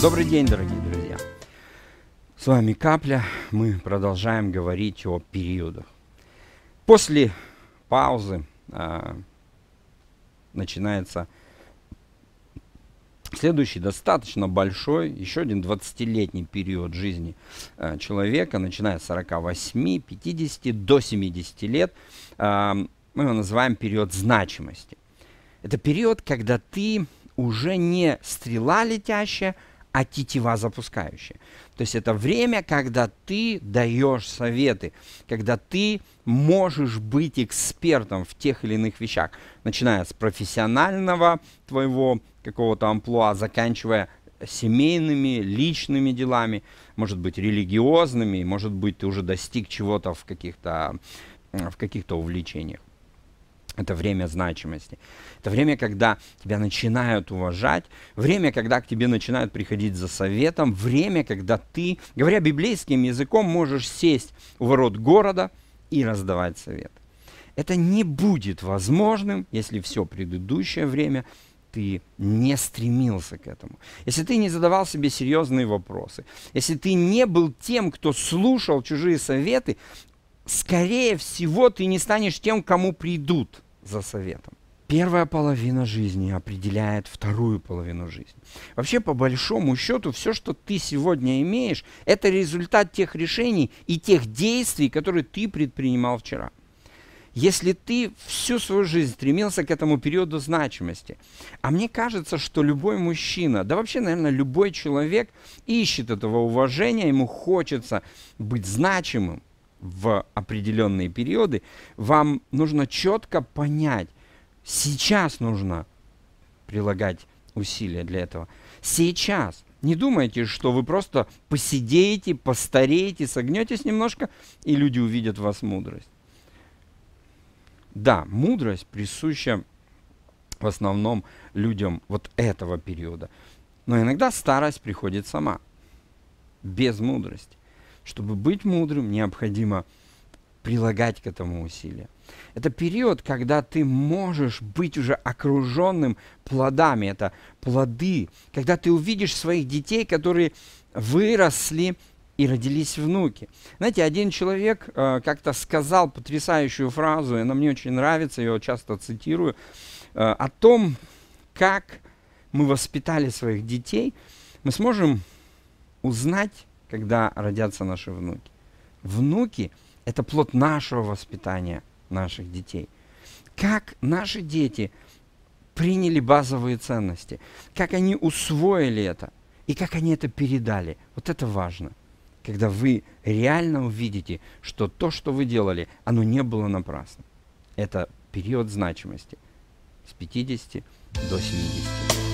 Добрый день, дорогие друзья! С вами Капля. Мы продолжаем говорить о периодах. После паузы э, начинается следующий достаточно большой, еще один 20-летний период жизни э, человека, начиная с 48, 50 до 70 лет. Э, мы его называем период значимости. Это период, когда ты уже не стрела летящая, а тетива запускающая. То есть это время, когда ты даешь советы, когда ты можешь быть экспертом в тех или иных вещах, начиная с профессионального твоего какого-то амплуа, заканчивая семейными, личными делами, может быть, религиозными, может быть, ты уже достиг чего-то в каких-то в каких-то увлечениях. Это время значимости. Это время, когда тебя начинают уважать, время, когда к тебе начинают приходить за советом, время, когда ты, говоря библейским языком, можешь сесть у ворот города и раздавать совет. Это не будет возможным, если все предыдущее время ты не стремился к этому, если ты не задавал себе серьезные вопросы, если ты не был тем, кто слушал чужие советы, скорее всего, ты не станешь тем, кому придут – за советом. Первая половина жизни определяет вторую половину жизни. Вообще, по большому счету, все, что ты сегодня имеешь, это результат тех решений и тех действий, которые ты предпринимал вчера. Если ты всю свою жизнь стремился к этому периоду значимости, а мне кажется, что любой мужчина, да вообще, наверное, любой человек ищет этого уважения, ему хочется быть значимым, в определенные периоды, вам нужно четко понять, сейчас нужно прилагать усилия для этого. Сейчас. Не думайте, что вы просто посидеете, постареете, согнетесь немножко, и люди увидят в вас мудрость. Да, мудрость присуща в основном людям вот этого периода. Но иногда старость приходит сама, без мудрости. Чтобы быть мудрым, необходимо прилагать к этому усилия. Это период, когда ты можешь быть уже окруженным плодами. Это плоды. Когда ты увидишь своих детей, которые выросли и родились внуки. Знаете, один человек э, как-то сказал потрясающую фразу, и она мне очень нравится, я ее часто цитирую, э, о том, как мы воспитали своих детей, мы сможем узнать когда родятся наши внуки. Внуки – это плод нашего воспитания наших детей. Как наши дети приняли базовые ценности, как они усвоили это и как они это передали. Вот это важно, когда вы реально увидите, что то, что вы делали, оно не было напрасно. Это период значимости с 50 до 70.